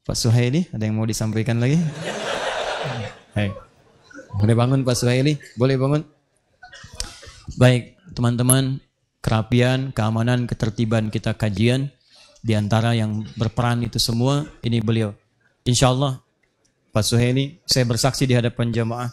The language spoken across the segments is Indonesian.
Pak Suhaili, ada yang mau disampaikan lagi? Hai. Boleh bangun Pak Suhaili? Boleh bangun? Baik, teman-teman, kerapian, keamanan, ketertiban kita kajian di antara yang berperan itu semua ini beliau. Insya Allah Pak Suhaili, saya bersaksi di hadapan jemaah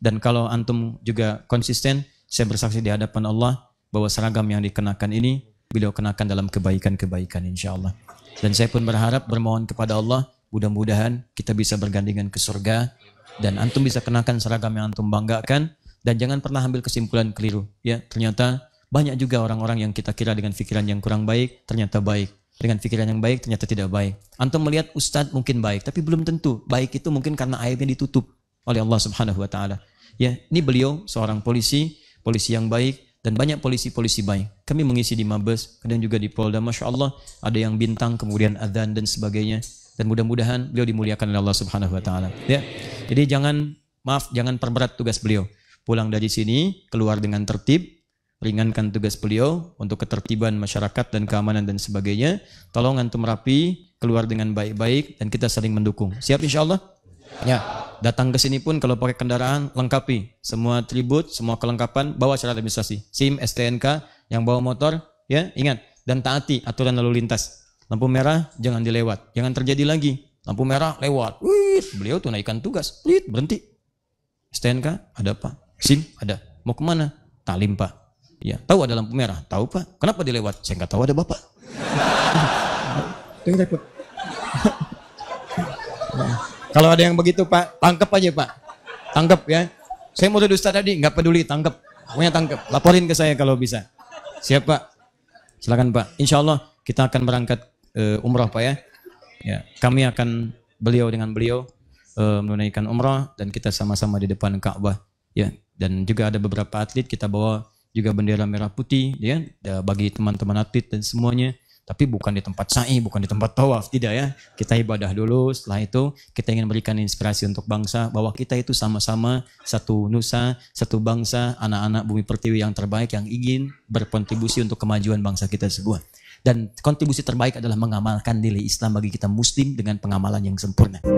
dan kalau antum juga konsisten, saya bersaksi di hadapan Allah bahwa seragam yang dikenakan ini beliau kenakan dalam kebaikan-kebaikan insya Allah. Dan saya pun berharap bermohon kepada Allah mudah-mudahan kita bisa bergandingan ke surga dan antum bisa kenakan seragam yang antum banggakan dan jangan pernah ambil kesimpulan keliru ya ternyata banyak juga orang-orang yang kita kira dengan pikiran yang kurang baik ternyata baik dengan pikiran yang baik ternyata tidak baik. Antum melihat ustadz mungkin baik, tapi belum tentu baik itu mungkin karena aibnya ditutup oleh Allah Subhanahu wa taala. Ya, ini beliau seorang polisi, polisi yang baik, dan banyak polisi-polisi baik. Kami mengisi di Mabes, kadang juga di Polda. Masya Allah, ada yang bintang, kemudian adzan dan sebagainya. Dan mudah-mudahan beliau dimuliakan oleh Allah Subhanahu Wa Taala. Ya, jadi jangan maaf, jangan perberat tugas beliau. Pulang dari sini, keluar dengan tertib, ringankan tugas beliau untuk ketertiban masyarakat dan keamanan dan sebagainya. Tolong antum rapi, keluar dengan baik-baik dan kita saling mendukung. Siap insya Allah? Ya, datang ke sini pun kalau pakai kendaraan lengkapi semua tribut, semua kelengkapan, bawa secara administrasi, SIM, STNK, yang bawa motor, ya ingat dan taati aturan lalu lintas. Lampu merah jangan dilewat, jangan terjadi lagi. Lampu merah lewat, wih, beliau tunaikan tugas, wih, berhenti. STNK ada apa? SIM ada, mau kemana? Talim pak. Ya, tahu ada lampu merah, tahu pak. Kenapa dilewat? Saya nggak tahu ada bapak. Dengar pak. Kalau ada yang begitu Pak, tangkep aja Pak. Tangkep ya. Saya mau Ustadz tadi, nggak peduli, tangkep. Pokoknya tangkep. Laporin ke saya kalau bisa. Siap Pak. Silakan Pak. Insya Allah kita akan berangkat Umrah eh, umroh Pak ya. ya. Kami akan beliau dengan beliau uh, menunaikan umroh dan kita sama-sama di depan Ka'bah. Ya. Dan juga ada beberapa atlet kita bawa juga bendera merah putih ya bagi teman-teman atlet dan semuanya tapi bukan di tempat sa'i, bukan di tempat tawaf, tidak ya. Kita ibadah dulu, setelah itu kita ingin berikan inspirasi untuk bangsa bahwa kita itu sama-sama satu nusa, satu bangsa, anak-anak bumi pertiwi yang terbaik yang ingin berkontribusi untuk kemajuan bangsa kita semua. Dan kontribusi terbaik adalah mengamalkan nilai Islam bagi kita muslim dengan pengamalan yang sempurna.